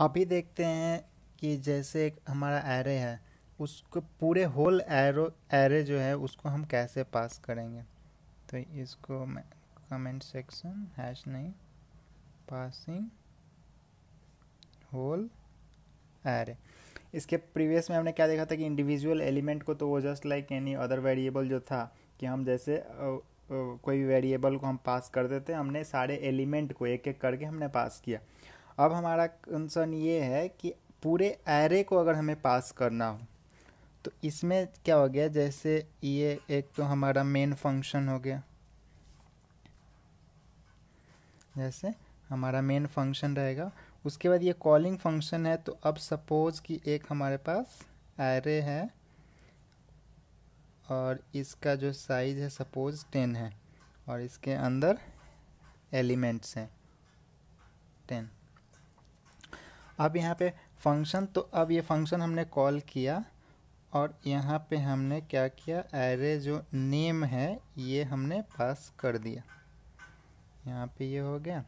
अभी देखते हैं कि जैसे एक हमारा एरे है उसको पूरे होल एरो एरे जो है उसको हम कैसे पास करेंगे तो इसको मैं कमेंट सेक्शन हैश नहीं पासिंग होल एरे इसके प्रीवियस में हमने क्या देखा था कि इंडिविजुअल एलिमेंट को तो वो just like any other variable जो था कि हम जैसे कोई भी वेरिएबल को हम पास कर देते हमने सारे एलिमेंट को एक एक करके हमने पास किया अब हमारा कंसर्न ये है कि पूरे एरे को अगर हमें पास करना हो तो इसमें क्या हो गया जैसे ये एक तो हमारा मेन फंक्शन हो गया जैसे हमारा मेन फंक्शन रहेगा उसके बाद ये कॉलिंग फंक्शन है तो अब सपोज कि एक हमारे पास एरे है और इसका जो साइज़ है सपोज टेन है और इसके अंदर एलिमेंट्स हैं टेन अब यहाँ पे फंक्शन तो अब ये फंक्शन हमने कॉल किया और यहाँ पे हमने क्या किया एरे जो नेम है ये हमने पास कर दिया यहाँ पे ये हो गया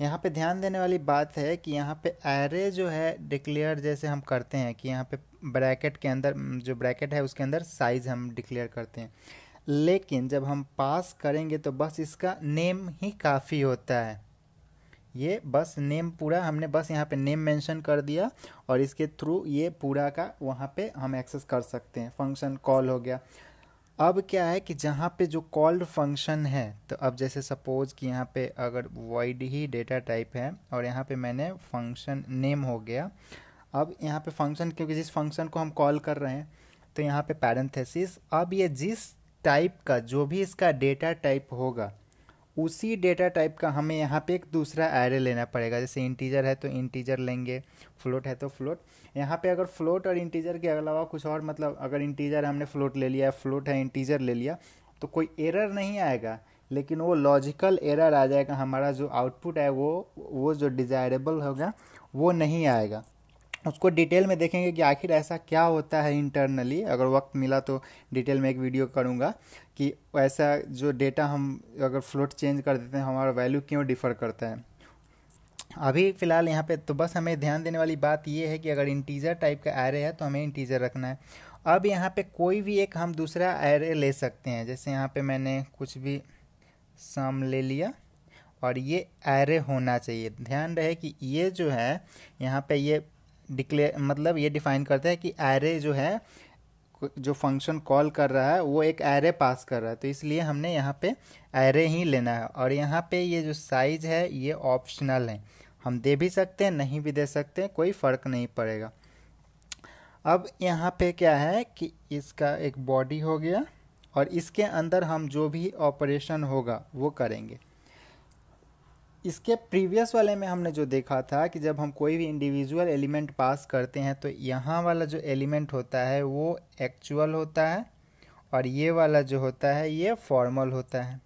यहाँ पे ध्यान देने वाली बात है कि यहाँ पे एरे जो है डिक्लेयर जैसे हम करते हैं कि यहाँ पे ब्रैकेट के अंदर जो ब्रैकेट है उसके अंदर साइज़ हम डिक्लेयर करते हैं लेकिन जब हम पास करेंगे तो बस इसका नेम ही काफ़ी होता है ये बस नेम पूरा हमने बस यहाँ पे नेम मेंशन कर दिया और इसके थ्रू ये पूरा का वहाँ पे हम एक्सेस कर सकते हैं फंक्शन कॉल हो गया अब क्या है कि जहाँ पे जो कॉल्ड फंक्शन है तो अब जैसे सपोज कि यहाँ पे अगर वाइड ही डेटा टाइप है और यहाँ पे मैंने फंक्शन नेम हो गया अब यहाँ पे फंक्शन क्योंकि जिस फंक्शन को हम कॉल कर रहे हैं तो यहाँ पे पैरेंथेसिस अब ये जिस टाइप का जो भी इसका डेटा टाइप होगा उसी डेटा टाइप का हमें यहाँ पे एक दूसरा एरे लेना पड़ेगा जैसे इंटीजर है तो इंटीजर लेंगे फ्लोट है तो फ्लोट यहाँ पे अगर फ्लोट और इंटीजर के अलावा कुछ और मतलब अगर इंटीजर हमने फ्लोट ले लिया फ्लोट है इंटीजर ले लिया तो कोई एरर नहीं आएगा लेकिन वो लॉजिकल एरर आ जाएगा हमारा जो आउटपुट है वो वो जो डिज़ायरेबल होगा वो नहीं आएगा उसको डिटेल में देखेंगे कि आखिर ऐसा क्या होता है इंटरनली अगर वक्त मिला तो डिटेल में एक वीडियो करूँगा कि ऐसा जो डेटा हम अगर फ्लोट चेंज कर देते हैं हमारा वैल्यू क्यों डिफ़र करता है अभी फ़िलहाल यहाँ पे तो बस हमें ध्यान देने वाली बात यह है कि अगर इंटीजर टाइप का एरे है तो हमें इंटीजर रखना है अब यहाँ पे कोई भी एक हम दूसरा एरे ले सकते हैं जैसे यहाँ पे मैंने कुछ भी सम ले लिया और ये एरे होना चाहिए ध्यान रहे कि ये जो है यहाँ पे ये डिक्लेयर मतलब ये डिफाइन करता है कि एरे जो है जो फंक्शन कॉल कर रहा है वो एक एरे पास कर रहा है तो इसलिए हमने यहाँ पे एरे ही लेना है और यहाँ पे ये जो साइज है ये ऑप्शनल है हम दे भी सकते हैं नहीं भी दे सकते कोई फ़र्क नहीं पड़ेगा अब यहाँ पे क्या है कि इसका एक बॉडी हो गया और इसके अंदर हम जो भी ऑपरेशन होगा वो करेंगे इसके प्रीवियस वाले में हमने जो देखा था कि जब हम कोई भी इंडिविजुअल एलिमेंट पास करते हैं तो यहाँ वाला जो एलिमेंट होता है वो एक्चुअल होता है और ये वाला जो होता है ये फॉर्मल होता है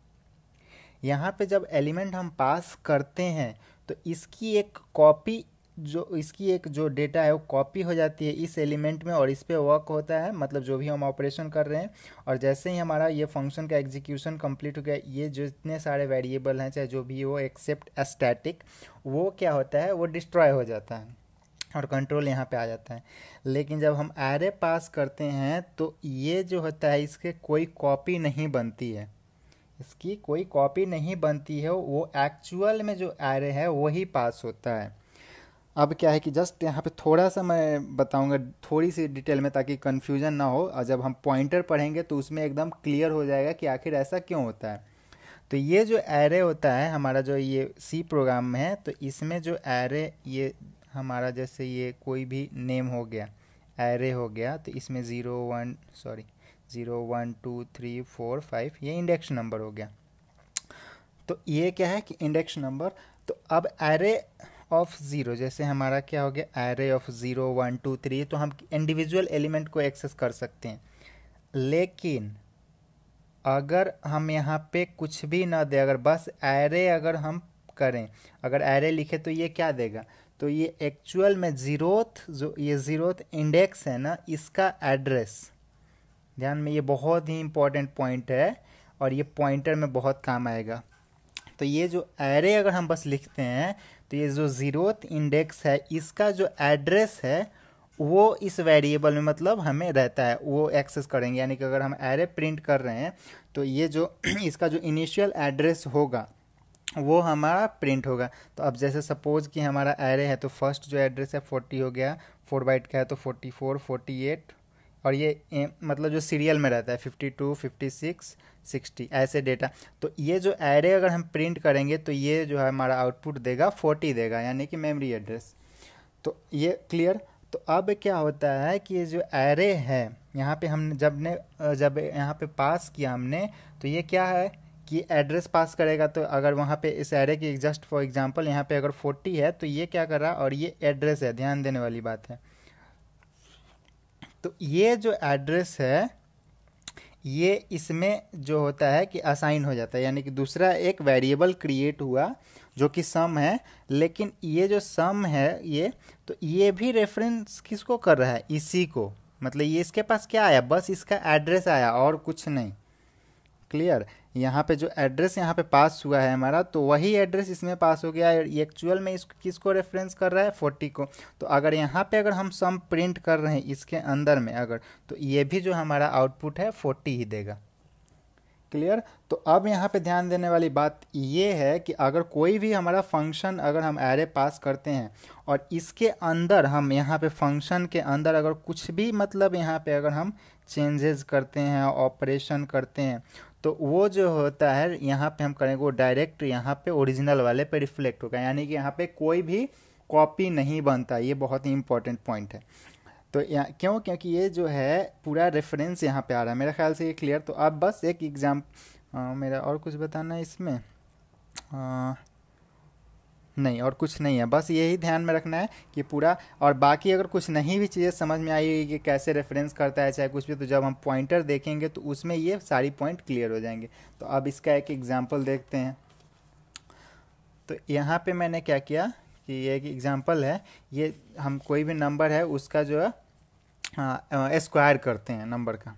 यहाँ पे जब एलिमेंट हम पास करते हैं तो इसकी एक कॉपी जो इसकी एक जो डेटा है वो कॉपी हो जाती है इस एलिमेंट में और इस पर वर्क होता है मतलब जो भी हम ऑपरेशन कर रहे हैं और जैसे ही हमारा ये फंक्शन का एग्जीक्यूशन कंप्लीट हो गया ये जो इतने सारे वेरिएबल हैं चाहे जो भी हो एक्सेप्ट स्टैटिक वो क्या होता है वो डिस्ट्रॉय हो जाता है और कंट्रोल यहाँ पे आ जाता है लेकिन जब हम एरे पास करते हैं तो ये जो होता है इसके कोई कॉपी नहीं बनती है इसकी कोई कॉपी नहीं बनती है वो एक्चुअल में जो एरे है वही पास होता है अब क्या है कि जस्ट यहाँ पे थोड़ा सा मैं बताऊँगा थोड़ी सी डिटेल में ताकि कन्फ्यूजन ना हो और जब हम पॉइंटर पढ़ेंगे तो उसमें एकदम क्लियर हो जाएगा कि आखिर ऐसा क्यों होता है तो ये जो एरे होता है हमारा जो ये सी प्रोग्राम में है तो इसमें जो एरे ये हमारा जैसे ये कोई भी नेम हो गया एरे हो गया तो इसमें zero one sorry zero one two three four five ये इंडेक्स नंबर हो गया तो ये क्या है कि इंडेक्स नंबर तो अब एरे ऑफ ज़ीरो जैसे हमारा क्या हो गया array of zero one two three तो हम इंडिविजुअल एलिमेंट को एक्सेस कर सकते हैं लेकिन अगर हम यहाँ पे कुछ भी ना दे अगर बस एरे अगर हम करें अगर एरे लिखे तो ये क्या देगा तो ये एक्चुअल में ज़ीरोथ जो ये ज़ीरोथ इंडेक्स है ना इसका एड्रेस ध्यान में ये बहुत ही इम्पॉर्टेंट पॉइंट है और ये पॉइंटर में बहुत काम आएगा तो ये जो एरे अगर हम बस लिखते हैं तो ये जो ज़ीरोथ इंडेक्स है इसका जो एड्रेस है वो इस वेरिएबल में मतलब हमें रहता है वो एक्सेस करेंगे यानी कि अगर हम एरे प्रिंट कर रहे हैं तो ये जो इसका जो इनिशियल एड्रेस होगा वो हमारा प्रिंट होगा तो अब जैसे सपोज कि हमारा एरे है तो फर्स्ट जो एड्रेस है फोर्टी हो गया फोर बाइट का है तो फोर्टी फोर फोर्टी एट और ये मतलब जो सीरियल में रहता है fifty two fifty six sixty ऐसे डेटा तो ये जो एरे अगर हम प्रिंट करेंगे तो ये जो है हमारा आउटपुट देगा फोर्टी देगा यानी कि मेमोरी एड्रेस तो ये क्लियर तो अब क्या होता है कि ये जो एरे है यहाँ पे हमने जब ने जब यहाँ पे पास किया हमने तो ये क्या है कि एड्रेस पास करेगा तो अगर वहाँ पे इस एरे की जस्ट फॉर एग्जांपल यहाँ पे अगर 40 है तो ये क्या कर रहा और ये एड्रेस है ध्यान देने वाली बात है तो ये जो एड्रेस है ये इसमें जो होता है कि असाइन हो जाता है यानी कि दूसरा एक वेरिएबल क्रिएट हुआ जो कि सम है लेकिन ये जो सम है ये तो ये भी रेफरेंस किसको कर रहा है इसी को मतलब ये इसके पास क्या आया बस इसका एड्रेस आया और कुछ नहीं क्लियर यहाँ पे जो एड्रेस यहाँ पे पास हुआ है हमारा तो वही एड्रेस इसमें पास हो गया है एक्चुअल में इस किसको रेफरेंस कर रहा है फोर्टी को तो अगर यहाँ पे अगर हम सम प्रिंट कर रहे हैं इसके अंदर में अगर तो ये भी जो हमारा आउटपुट है फोर्टी ही देगा क्लियर तो अब यहाँ पे ध्यान देने वाली बात ये है कि अगर कोई भी हमारा फंक्शन अगर हम एरे पास करते हैं और इसके अंदर हम यहाँ पे फंक्शन के अंदर अगर कुछ भी मतलब यहाँ पे अगर हम चेंजेस करते हैं ऑपरेशन करते हैं तो वो जो होता है यहाँ पे हम करेंगे वो डायरेक्ट यहाँ पे ओरिजिनल वाले पे रिफ्लेक्ट होगा यानी कि यहाँ पे कोई भी कॉपी नहीं बनता ये बहुत ही इंपॉर्टेंट पॉइंट है तो यहाँ क्यों क्योंकि ये जो है पूरा रेफरेंस यहाँ पे आ रहा है मेरे ख्याल से ये क्लियर तो अब बस एक एग्ज़ाम मेरा और कुछ बताना है इसमें आ, नहीं और कुछ नहीं है बस यही ध्यान में रखना है कि पूरा और बाकी अगर कुछ नहीं भी चीज़ें समझ में आई कि कैसे रेफरेंस करता है चाहे कुछ भी तो जब हम पॉइंटर देखेंगे तो उसमें ये सारी पॉइंट क्लियर हो जाएंगे तो अब इसका एक एग्जाम्पल देखते हैं तो यहाँ पे मैंने क्या किया कि ये एक एग्जाम्पल है ये हम कोई भी नंबर है उसका जो है स्क्वायर हाँ, करते हैं नंबर का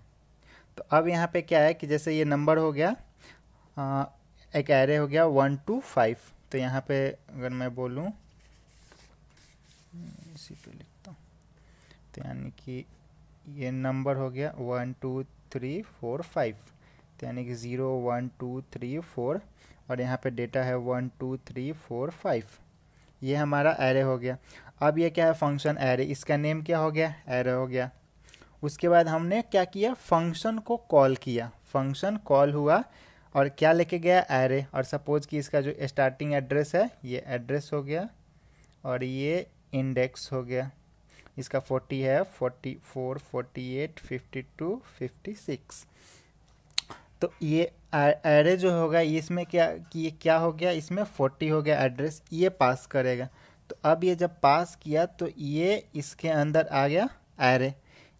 तो अब यहाँ पे क्या है कि जैसे ये नंबर हो गया आ, एक एरे हो गया वन टू फाइव तो यहाँ पे अगर मैं बोलूँ हम्म, इसी पे लिखता हूँ तो यानी कि ये नंबर हो गया one two three four five तो यानी कि zero one two three four और यहाँ पे डेटा है one two three four five ये हमारा एरे हो गया अब ये क्या है फंक्शन एरे इसका नेम क्या हो गया एरे हो गया उसके बाद हमने क्या किया फंक्शन को कॉल किया फंक्शन कॉल हुआ और क्या लेके गया एरे और सपोज कि इसका जो स्टार्टिंग एड्रेस है ये एड्रेस हो गया और ये इंडेक्स हो गया इसका फोर्टी है forty four forty eight fifty two fifty six तो ये एरे जो होगा इसमें क्या कि ये क्या हो गया इसमें फोर्टी हो गया एड्रेस ये पास करेगा तो अब ये जब पास किया तो ये इसके अंदर आ गया एरे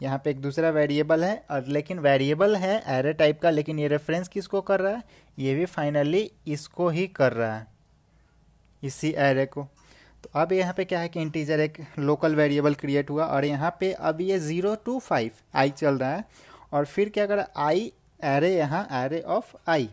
यहाँ पे एक दूसरा वेरिएबल है और लेकिन वेरिएबल है एरे टाइप का लेकिन ये रेफरेंस किसको कर रहा है ये भी फाइनली इसको ही कर रहा है इसी एरे को तो अब यहाँ पे क्या है कि इंटीजर एक लोकल वेरिएबल क्रिएट हुआ और यहाँ पे अब ये ज़ीरो टू फाइव आई चल रहा है और फिर क्या कर आई एरे यहाँ एरे ऑफ आई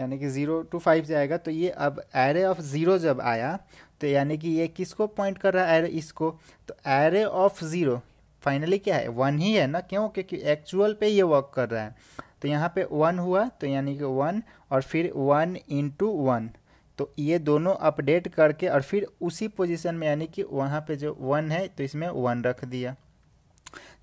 यानी कि ज़ीरो टू फाइव जाएगा तो ये अब एरे ऑफ ज़ीरो जब आया तो यानी कि ये किसको पॉइंट कर रहा है एरे इसको तो एरे ऑफ ज़ीरो फाइनली क्या है वन ही है ना क्यों क्योंकि एक्चुअल पे ये वर्क कर रहा है तो यहाँ पे वन हुआ तो यानी कि वन और फिर वन इंटू वन तो ये दोनों अपडेट करके और फिर उसी पोजीशन में यानी कि वहाँ पे जो वन है तो इसमें वन रख दिया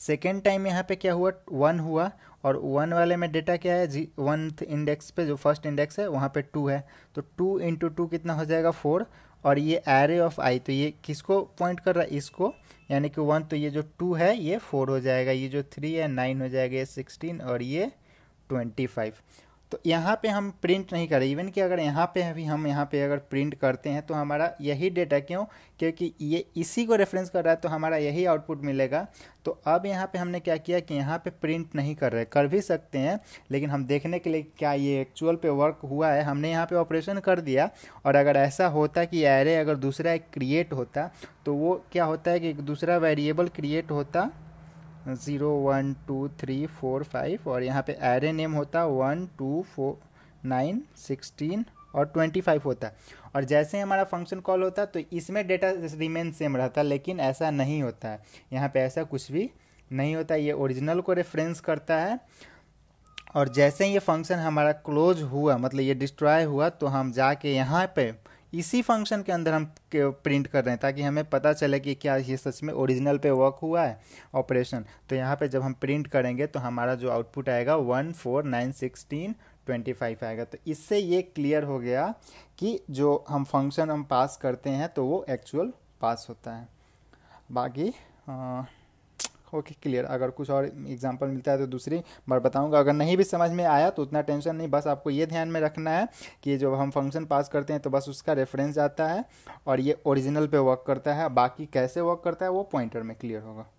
सेकेंड टाइम यहाँ पे क्या हुआ वन हुआ और वन वाले में डेटा क्या है जी वन इंडेक्स पे जो फर्स्ट इंडेक्स है वहाँ पे टू है तो टू इंटू टू कितना हो जाएगा फोर और ये एरे ऑफ आई तो ये किसको पॉइंट कर रहा है इसको यानी कि वन तो ये जो टू है ये फोर हो जाएगा ये जो थ्री है नाइन हो जाएगा ये सिक्सटीन और ये ट्वेंटी फाइव तो यहाँ पे हम प्रिंट नहीं कर रहे इवन कि अगर यहाँ पे भी हम यहाँ पे अगर प्रिंट करते हैं तो हमारा यही डेटा क्यों क्योंकि ये इसी को रेफरेंस कर रहा है तो हमारा यही आउटपुट मिलेगा तो अब यहाँ पे हमने क्या किया कि यहाँ पे प्रिंट नहीं कर रहे कर भी सकते हैं लेकिन हम देखने के लिए क्या ये एक्चुअल पे वर्क हुआ है हमने यहाँ पर ऑपरेशन कर दिया और अगर ऐसा होता कि एरे अगर दूसरा क्रिएट होता तो वो क्या होता है कि दूसरा वेरिएबल क्रिएट होता zero one two three four five और यहाँ पे एरे नेम होता one two four nine sixteen और ट्वेंटी फाइव होता और जैसे ही हमारा फंक्शन कॉल होता तो इसमें डेटा रिमेन सेम रहता लेकिन ऐसा नहीं होता है यहाँ पे ऐसा कुछ भी नहीं होता ये ओरिजिनल को रेफरेंस करता है और जैसे ये फंक्शन हमारा क्लोज हुआ मतलब ये डिस्ट्रॉय हुआ तो हम जाके यहाँ पर इसी फंक्शन के अंदर हम प्रिंट कर रहे हैं ताकि हमें पता चले कि क्या ये सच में ओरिजिनल पे वर्क हुआ है ऑपरेशन तो यहाँ पे जब हम प्रिंट करेंगे तो हमारा जो आउटपुट आएगा one four nine sixteen twenty five आएगा तो इससे ये क्लियर हो गया कि जो हम फंक्शन हम पास करते हैं तो वो एक्चुअल पास होता है बाकी आ, ओके क्लियर अगर कुछ और एग्जाम्पल मिलता है तो दूसरी बार बताऊँगा अगर नहीं भी समझ में आया तो उतना टेंशन नहीं बस आपको ये ध्यान में रखना है कि जब हम फंक्शन पास करते हैं तो बस उसका रेफरेंस आता है और ये ओरिजिनल पे वर्क करता है बाकी कैसे वर्क करता है वो पॉइंटर में क्लियर होगा